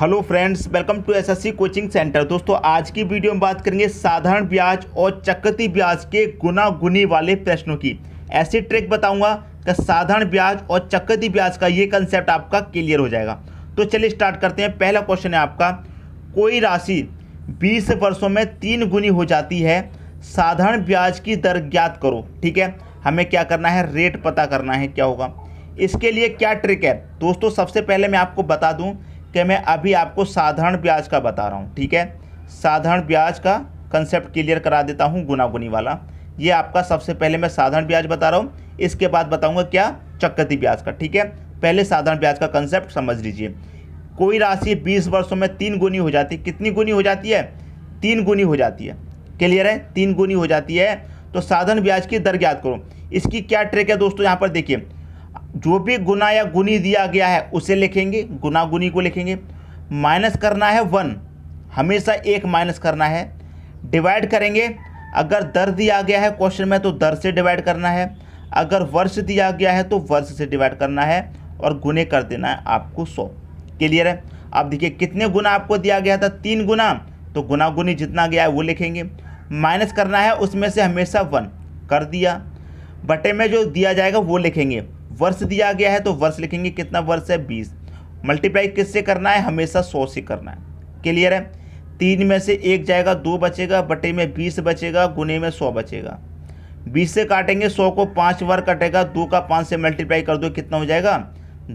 hello friends welcome to SSC coaching centre दोस्तों आज की वीडियो में बात करेंगे साधारण ब्याज और चक्रती ब्याज के गुना गुनी वाले प्रश्नों की ऐसी ट्रिक बताऊंगा कि साधारण ब्याज और चक्रती ब्याज का ये कंसेप्ट आपका क्लियर हो जाएगा तो चलिए स्टार्ट करते हैं पहला क्वेश्चन है आपका कोई राशि बीस वर्षों में तीन गुनी हो जाती है साधारण ब्याज की दर ज्ञात करो ठीक है हमें क्या करना है रेट पता करना है क्या होगा इसके लिए क्या ट्रिक है दोस्तों सबसे पहले मैं आपको बता दूँ कि मैं अभी आपको साधारण ब्याज का बता रहा हूँ ठीक है साधारण ब्याज का कंसेप्ट क्लियर करा देता हूँ गुनागुनी वाला ये आपका सबसे पहले मैं साधारण ब्याज बता रहा हूँ इसके बाद बताऊँगा क्या चक्रती ब्याज का ठीक है पहले साधारण ब्याज का कंसेप्ट समझ लीजिए कोई राशि बीस वर्षों में तीन गुनी हो जाती है कितनी गुनी हो जाती है तीन गुनी हो जाती है क्लियर है तीन गुनी हो जाती है तो साधारण ब्याज की दर ज्ञात करो इसकी क्या ट्रिक है दोस्तों यहाँ पर देखिए जो भी गुना या गुनी दिया गया है उसे लिखेंगे गुना गुनी को लिखेंगे माइनस करना है वन हमेशा एक माइनस करना है डिवाइड करेंगे अगर दर दिया गया है क्वेश्चन में तो दर से डिवाइड करना है अगर वर्ष दिया गया है तो वर्ष से डिवाइड करना है और गुने कर देना है आपको सौ क्लियर है अब देखिए कितने गुना आपको दिया गया था तीन गुना तो गुना गुनी जितना गया है वो लिखेंगे माइनस करना है उसमें से हमेशा वन कर दिया बटे में जो दिया जाएगा वो लिखेंगे वर्ष दिया गया है तो वर्ष लिखेंगे कितना वर्ष है बीस मल्टीप्लाई किससे करना है हमेशा सौ से करना है क्लियर है तीन में से एक जाएगा दो बचेगा बटे में बीस बचेगा गुने में सौ बचेगा बीस से काटेंगे सौ को पाँच बार कटेगा दो का पाँच से मल्टीप्लाई कर दो कितना हो जाएगा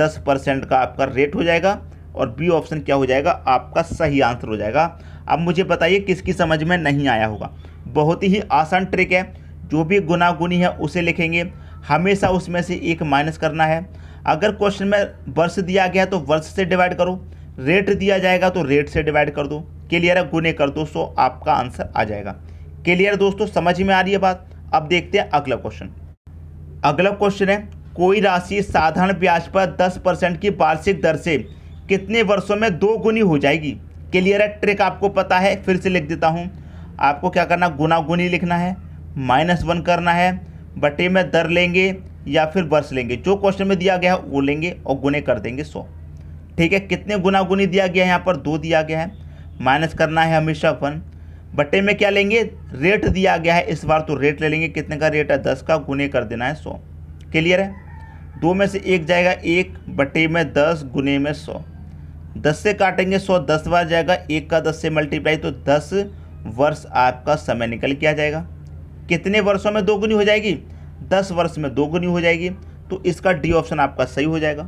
दस परसेंट का आपका रेट हो जाएगा और बी ऑप्शन क्या हो जाएगा आपका सही आंसर हो जाएगा अब मुझे बताइए किसकी समझ में नहीं आया होगा बहुत ही आसान ट्रिक है जो भी गुनागुनी है उसे लिखेंगे हमेशा उसमें से एक माइनस करना है अगर क्वेश्चन में वर्ष दिया गया तो वर्ष से डिवाइड करो रेट दिया जाएगा तो रेट से डिवाइड कर दो क्लियर है गुने कर दो सो आपका आंसर आ जाएगा क्लियर दोस्तों समझ में आ रही है बात अब देखते हैं अगला क्वेश्चन अगला क्वेश्चन है कोई राशि साधारण ब्याज पर 10 परसेंट की वार्षिक दर से कितने वर्षों में दो गुनी हो जाएगी क्लियर है ट्रिक आपको पता है फिर से लिख देता हूँ आपको क्या करना गुना गुनी लिखना है माइनस वन करना है बटे में दर लेंगे या फिर वर्ष लेंगे जो क्वेश्चन में दिया गया है वो लेंगे और गुने कर देंगे सौ ठीक है कितने गुना गुनी दिया गया है यहाँ पर दो दिया गया है माइनस करना है हमेशा वन बटे में क्या लेंगे रेट दिया गया है इस बार तो रेट ले लेंगे कितने का रेट है दस का गुने कर देना है सौ क्लियर है दो में से एक जाएगा एक बटे में दस गुने में सौ दस से काटेंगे सौ दस बार जाएगा एक का दस से मल्टीप्लाई तो दस वर्ष आपका समय निकल के आ जाएगा कितने वर्षों में दोगुनी हो जाएगी दस वर्ष में दोगुनी हो जाएगी तो इसका डी ऑप्शन आपका सही हो जाएगा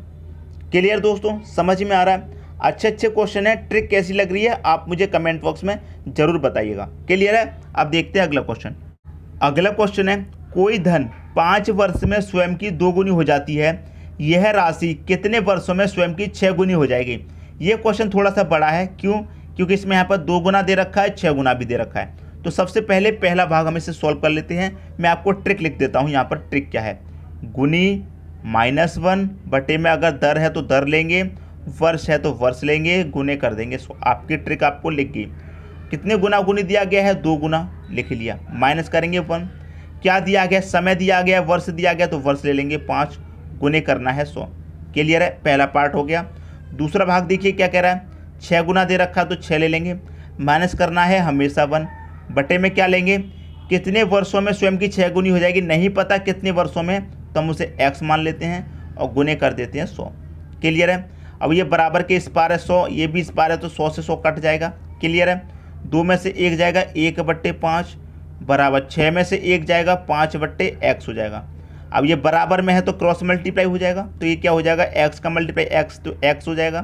क्लियर दोस्तों समझ में आ रहा है अच्छे अच्छे क्वेश्चन है ट्रिक कैसी लग रही है आप मुझे कमेंट बॉक्स में जरूर बताइएगा क्लियर है अब देखते हैं अगला क्वेश्चन अगला क्वेश्चन है कोई धन पाँच वर्ष में स्वयं की दोगुनी हो जाती है यह राशि कितने वर्षों में स्वयं की छः गुनी हो जाएगी ये क्वेश्चन थोड़ा सा बड़ा है क्यों क्योंकि इसमें यहाँ पर दो गुना दे रखा है छः गुना भी दे रखा है तो सबसे पहले पहला भाग हम इसे सॉल्व कर लेते हैं मैं आपको ट्रिक लिख देता हूँ यहाँ पर ट्रिक क्या है गुनी माइनस वन बटे में अगर दर है तो दर लेंगे वर्ष है तो वर्ष लेंगे गुने कर देंगे सो आपकी ट्रिक आपको लिख गई कितने गुना गुनी दिया गया है दो गुना लिख लिया माइनस करेंगे वन क्या दिया गया समय दिया गया वर्ष दिया गया तो वर्ष ले लेंगे पाँच गुने करना है सो क्लियर है पहला पार्ट हो गया दूसरा भाग देखिए क्या कह रहा है छः गुना दे रखा है तो छः ले लेंगे माइनस करना है हमेशा वन बटे में क्या लेंगे कितने वर्षों में स्वयं की छः गुनी हो जाएगी नहीं पता कितने वर्षों में तो हम उसे एक्स मान लेते हैं और गुने कर देते हैं सौ क्लियर है अब ये बराबर के इस पार है सौ ये भी इस पार है तो सौ से सौ कट जाएगा क्लियर है दो में से एक जाएगा एक बट्टे पाँच बराबर छः में से एक जाएगा पाँच बट्टे एक्स हो जाएगा अब ये बराबर में है तो क्रॉस मल्टीप्लाई हो जाएगा तो ये क्या हो जाएगा एक्स का मल्टीप्लाई एक्स तो एक्स हो जाएगा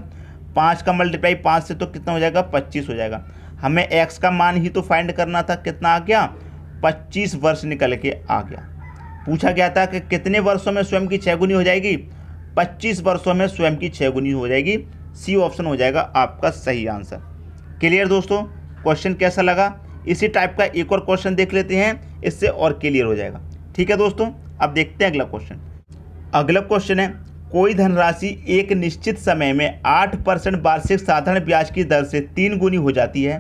पाँच का मल्टीप्लाई पाँच से तो कितना हो जाएगा पच्चीस हो जाएगा हमें एक्स का मान ही तो फाइंड करना था कितना आ गया पच्चीस वर्ष निकल के आ गया पूछा गया था कि कितने वर्षों में स्वयं की छगुनी हो जाएगी पच्चीस वर्षों में स्वयं की छगुनी हो जाएगी सी ऑप्शन हो जाएगा आपका सही आंसर क्लियर दोस्तों क्वेश्चन कैसा लगा इसी टाइप का एक और क्वेश्चन देख लेते हैं इससे और क्लियर हो जाएगा ठीक है दोस्तों अब देखते हैं अगला क्वेश्चन अगला क्वेश्चन है कोई धनराशि एक निश्चित समय में आठ परसेंट वार्षिक साधारण ब्याज की दर से तीन गुनी हो जाती है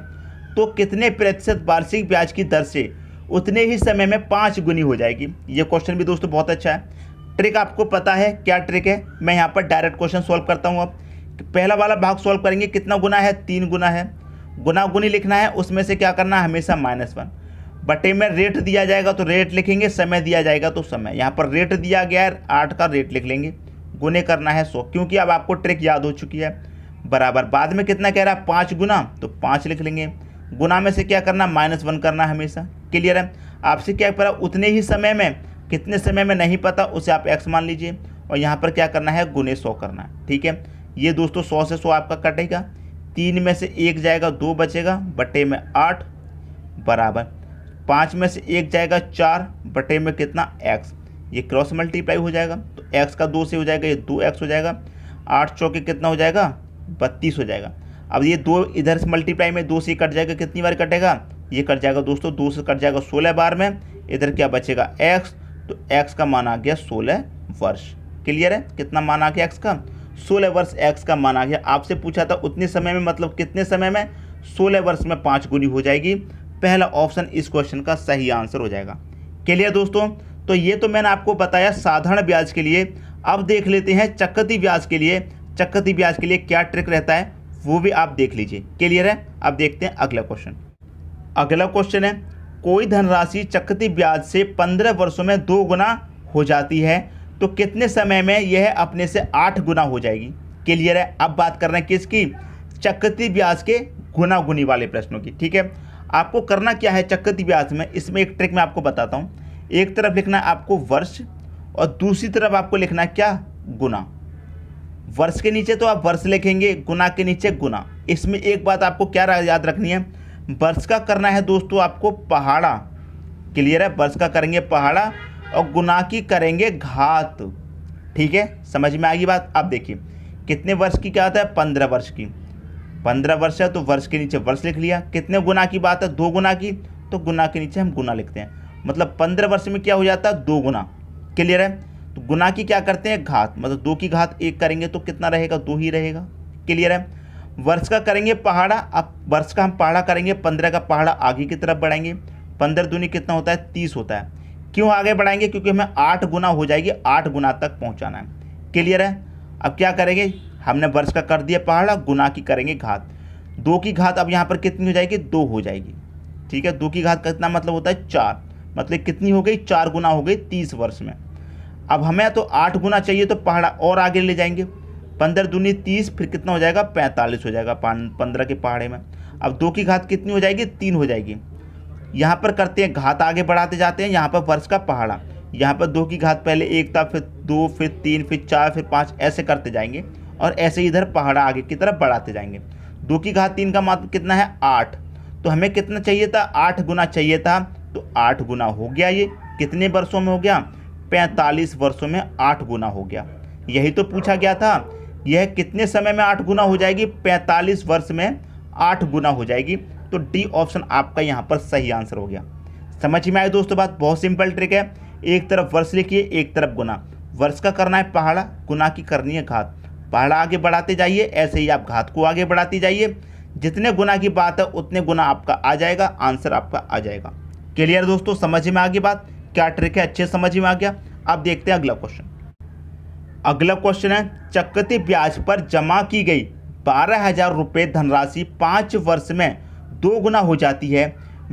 तो कितने प्रतिशत वार्षिक ब्याज की दर से उतने ही समय में पाँच गुनी हो जाएगी ये क्वेश्चन भी दोस्तों बहुत अच्छा है ट्रिक आपको पता है क्या ट्रिक है मैं यहाँ पर डायरेक्ट क्वेश्चन सॉल्व करता हूँ अब पहला वाला भाग सॉल्व करेंगे कितना गुना है तीन गुना है गुना गुनी लिखना है उसमें से क्या करना है हमेशा माइनस वन बटे में रेट दिया जाएगा तो रेट लिखेंगे समय दिया जाएगा तो समय यहाँ पर रेट दिया गया है आठ का रेट लिख लेंगे गुने करना है सौ क्योंकि अब आपको ट्रिक याद हो चुकी है बराबर बाद में कितना कह रहा है पाँच गुना तो पाँच लिख लेंगे गुना में से क्या करना माइनस वन करना हमेशा क्लियर है आपसे क्या पता उतने ही समय में कितने समय में नहीं पता उसे आप एक्स मान लीजिए और यहाँ पर क्या करना है गुने सौ करना है ठीक है ये दोस्तों सौ से सौ आपका कटेगा तीन में से एक जाएगा दो बचेगा बटे में आठ बराबर पाँच में से एक जाएगा चार बटे में कितना एक्स ये क्रॉस मल्टीप्लाई हो जाएगा तो एक्स का दो से हो जाएगा ये दो एक्स हो जाएगा आठ चौके कितना हो जाएगा बत्तीस हो जाएगा अब ये दो इधर से मल्टीप्लाई में दो से कट जाएगा कितनी बार कटेगा ये कट जाएगा दोस्तों दो से कट जाएगा सोलह बार में इधर क्या बचेगा एक्स तो एक्स का मान आ गया सोलह वर्ष क्लियर है कितना मान आ गया एक्स का सोलह वर्ष एक्स का मान आ गया आपसे पूछा था उतने समय में मतलब कितने समय में सोलह वर्ष में पाँच गुनी हो जाएगी पहला ऑप्शन इस क्वेश्चन का सही आंसर हो जाएगा क्लियर दोस्तों तो ये तो मैंने आपको बताया साधारण ब्याज के लिए अब देख लेते हैं चक्रती ब्याज के लिए चक्रती ब्याज के लिए क्या ट्रिक रहता है वो भी आप देख लीजिए क्लियर है अब देखते हैं अगला क्वेश्चन अगला क्वेश्चन है कोई धनराशि चक्रती ब्याज से पंद्रह वर्षों में दो गुना हो जाती है तो कितने समय में यह अपने से आठ गुना हो जाएगी क्लियर है अब बात कर रहे हैं किसकी चक्रती ब्याज के गुना गुनी वाले प्रश्नों की ठीक है आपको करना क्या है चक्रती ब्याज में इसमें एक ट्रिक मैं आपको बताता हूँ एक तरफ लिखना आपको वर्ष और दूसरी तरफ आपको लिखना क्या गुना वर्ष के नीचे तो आप वर्ष लिखेंगे गुना के नीचे गुना इसमें एक बात आपको क्या याद रखनी है वर्ष का करना है दोस्तों आपको पहाड़ा क्लियर है वर्ष का करेंगे पहाड़ा और गुना की करेंगे घात ठीक है समझ में आ गई बात आप देखिए कितने वर्ष की क्या होता है पंद्रह वर्ष की पंद्रह वर्ष है तो वर्ष के नीचे वर्ष लिख लिया कितने गुना की बात है दो गुना की तो गुना के नीचे हम गुना लिखते हैं मतलब पंद्रह वर्ष में क्या हो जाता है दो गुना क्लियर है तो गुना की क्या करते हैं घात मतलब दो की घात एक करेंगे तो कितना रहेगा दो ही रहेगा क्लियर है वर्ष का करेंगे पहाड़ा अब वर्ष का हम पहाड़ा करेंगे पंद्रह का पहाड़ा आगे की तरफ बढ़ाएंगे पंद्रह दूनी कितना होता है तीस होता है क्यों आगे बढ़ाएंगे क्योंकि हमें आठ गुना हो जाएगी आठ गुना तक पहुँचाना है क्लियर है अब क्या करेंगे हमने वर्ष का कर दिया पहाड़ा गुना की करेंगे घात दो की घात अब यहाँ पर कितनी हो जाएगी दो हो जाएगी ठीक है दो की घात कितना मतलब होता है चार मतलब कितनी हो गई चार गुना हो गई तीस वर्ष में अब हमें तो आठ गुना चाहिए तो पहाड़ा और आगे ले जाएंगे पंद्रह दूनी तीस फिर कितना हो जाएगा पैंतालीस हो जाएगा पंद्रह के पहाड़े में अब दो की घात कितनी हो जाएगी तीन हो जाएगी यहाँ पर करते हैं घात आगे बढ़ाते जाते हैं यहाँ पर वर्ष का पहाड़ा यहाँ पर दो की घात पहले एक था फिर दो फिर तीन फिर चार फिर पाँच ऐसे करते जाएंगे और ऐसे इधर पहाड़ा आगे की तरफ बढ़ाते जाएंगे दो की घात तीन का मात्र कितना है आठ तो हमें कितना चाहिए था आठ गुना चाहिए था तो आठ गुना हो गया ये कितने वर्षों में हो गया पैंतालीस वर्षों में आठ गुना हो गया यही तो पूछा गया था यह कितने समय में आठ गुना हो जाएगी पैंतालीस वर्ष में आठ गुना हो जाएगी तो डी ऑप्शन आपका यहाँ पर सही आंसर हो गया समझ में आए दोस्तों बात बहुत सिंपल ट्रिक है एक तरफ वर्ष लिखिए एक तरफ गुना वर्ष का करना है पहाड़ा गुना की करनी है घात पहाड़ा आगे बढ़ाते जाइए ऐसे ही आप घात को आगे बढ़ाते जाइए जितने गुना की बात है उतने गुना आपका आ जाएगा आंसर आपका आ जाएगा क्लियर दोस्तों समझ में आ गई बात क्या ट्रिक है अच्छे समझ में आ गया अब देखते हैं अगला क्वेश्चन अगला क्वेश्चन है चक्रति ब्याज पर जमा की गई बारह हजार रुपये धनराशि पाँच वर्ष में दो गुना हो जाती है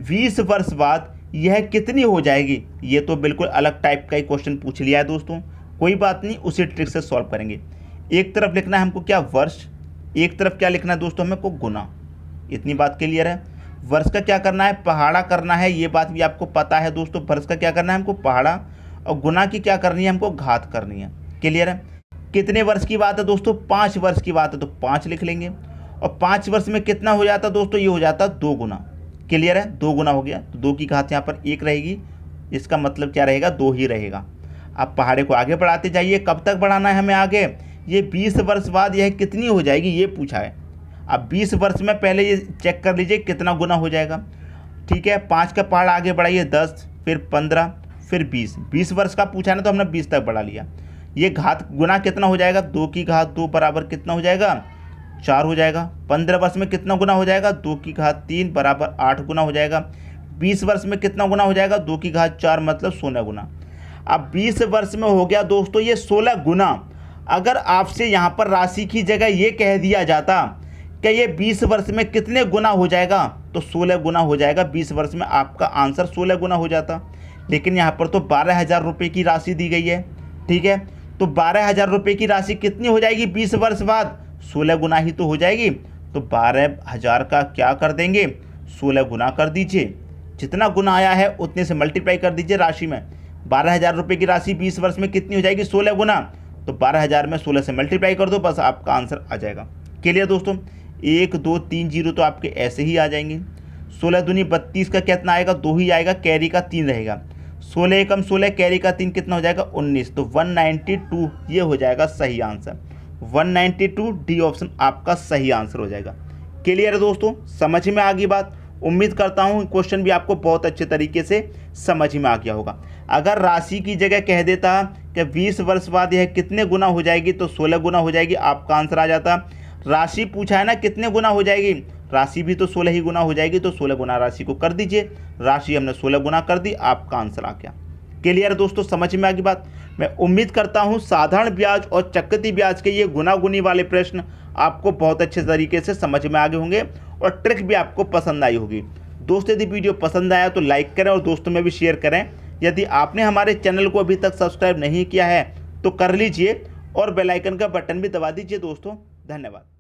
बीस वर्ष बाद यह कितनी हो जाएगी ये तो बिल्कुल अलग टाइप का ही क्वेश्चन पूछ लिया है दोस्तों कोई बात नहीं उसी ट्रिक से सॉल्व करेंगे एक तरफ लिखना है हमको क्या वर्ष एक तरफ क्या लिखना है दोस्तों हमको गुना इतनी बात क्लियर है वर्ष का क्या करना है पहाड़ा करना है ये बात भी आपको पता है दोस्तों वर्ष का क्या करना है हमको पहाड़ा और गुना की क्या करनी है हमको घात करनी है क्लियर है कितने वर्ष की बात है दोस्तों पाँच वर्ष की बात है तो पाँच लिख लेंगे और पाँच वर्ष में कितना हो जाता दोस्तों ये हो जाता दो गुना क्लियर है दो गुना हो गया तो दो की घात यहाँ पर एक रहेगी इसका मतलब क्या रहेगा दो ही रहेगा आप पहाड़े को आगे बढ़ाते जाइए कब तक बढ़ाना है हमें आगे ये बीस वर्ष बाद यह कितनी हो जाएगी ये पूछा है अब बीस वर्ष में पहले ये चेक कर लीजिए कितना गुना हो जाएगा ठीक है पाँच का पहाड़ आगे बढ़ाइए दस फिर पंद्रह फिर बीस बीस वर्ष का पूछा ना तो हमने बीस तक बढ़ा लिया ये घात गुना कितना हो जाएगा दो की घात दो बराबर कितना हो जाएगा चार हो जाएगा पंद्रह वर्ष में कितना गुना हो जाएगा दो की घात तीन बराबर आठ गुना हो जाएगा बीस वर्ष में कितना गुना हो जाएगा दो की घात चार मतलब सोलह गुना अब बीस वर्ष में हो गया दोस्तों ये सोलह गुना अगर आपसे यहाँ पर राशि की जगह ये कह दिया जाता कि ये 20 वर्ष में कितने गुना हो जाएगा तो 16 गुना हो जाएगा 20 वर्ष में आपका आंसर 16 गुना हो जाता लेकिन यहाँ पर तो बारह हज़ार रुपये की राशि दी गई है ठीक है तो बारह हज़ार रुपये की राशि कितनी हो जाएगी बीस वर्ष बाद सोलह गुना ही तो हो जाएगी तो बारह हज़ार का क्या कर देंगे सोलह गुना कर दीजिए जितना गुना आया है उतने से मल्टीप्लाई कर दीजिए राशि में बारह हज़ार रुपये की राशि बीस वर्ष में कितनी हो जाएगी सोलह गुना तो बारह हज़ार में सोलह से मल्टीप्लाई कर दो बस आपका आंसर आ जाएगा क्लियर दोस्तों एक दो तीन जीरो तो आपके ऐसे ही आ जाएंगे सोलह दूनी बत्तीस का कितना आएगा दो ही आएगा कैरी का तीन रहेगा सोलह एकम सोलह कैरी का तीन कितना हो जाएगा उन्नीस तो वन नाइन्टी टू ये हो जाएगा सही answer one ninety two D option आपका सही आंसर हो जाएगा क्लियर है दोस्तों समझ में आ गई बात उम्मीद करता हूँ क्वेश्चन भी आपको बहुत अच्छे तरीके से समझ में आ गया होगा अगर राशि की जगह कह देता कि बीस वर्ष बाद यह कितने गुना हो जाएगी तो सोलह गुना हो जाएगी आपका आंसर आ जाता राशि पूछा है ना कितने गुना हो जाएगी राशि भी तो सोलह ही गुना हो जाएगी तो सोलह गुना राशि को कर दीजिए राशि हमने सोलह गुना कर दी आपका आंसर आ गया क्लियर दोस्तों समझ में आ गई बात मैं उम्मीद करता हूँ साधारण ब्याज और चक्रती ब्याज के ये गुनागुनी वाले प्रश्न आपको बहुत अच्छे तरीके से समझ में आ गए होंगे और ट्रिक भी आपको पसंद आई होगी दोस्तों यदि वीडियो पसंद आया तो लाइक करें और दोस्तों में भी शेयर करें यदि आपने हमारे चैनल को अभी तक सब्सक्राइब नहीं किया है तो कर लीजिए और बेलाइकन का बटन भी दबा दीजिए दोस्तों धन्यवाद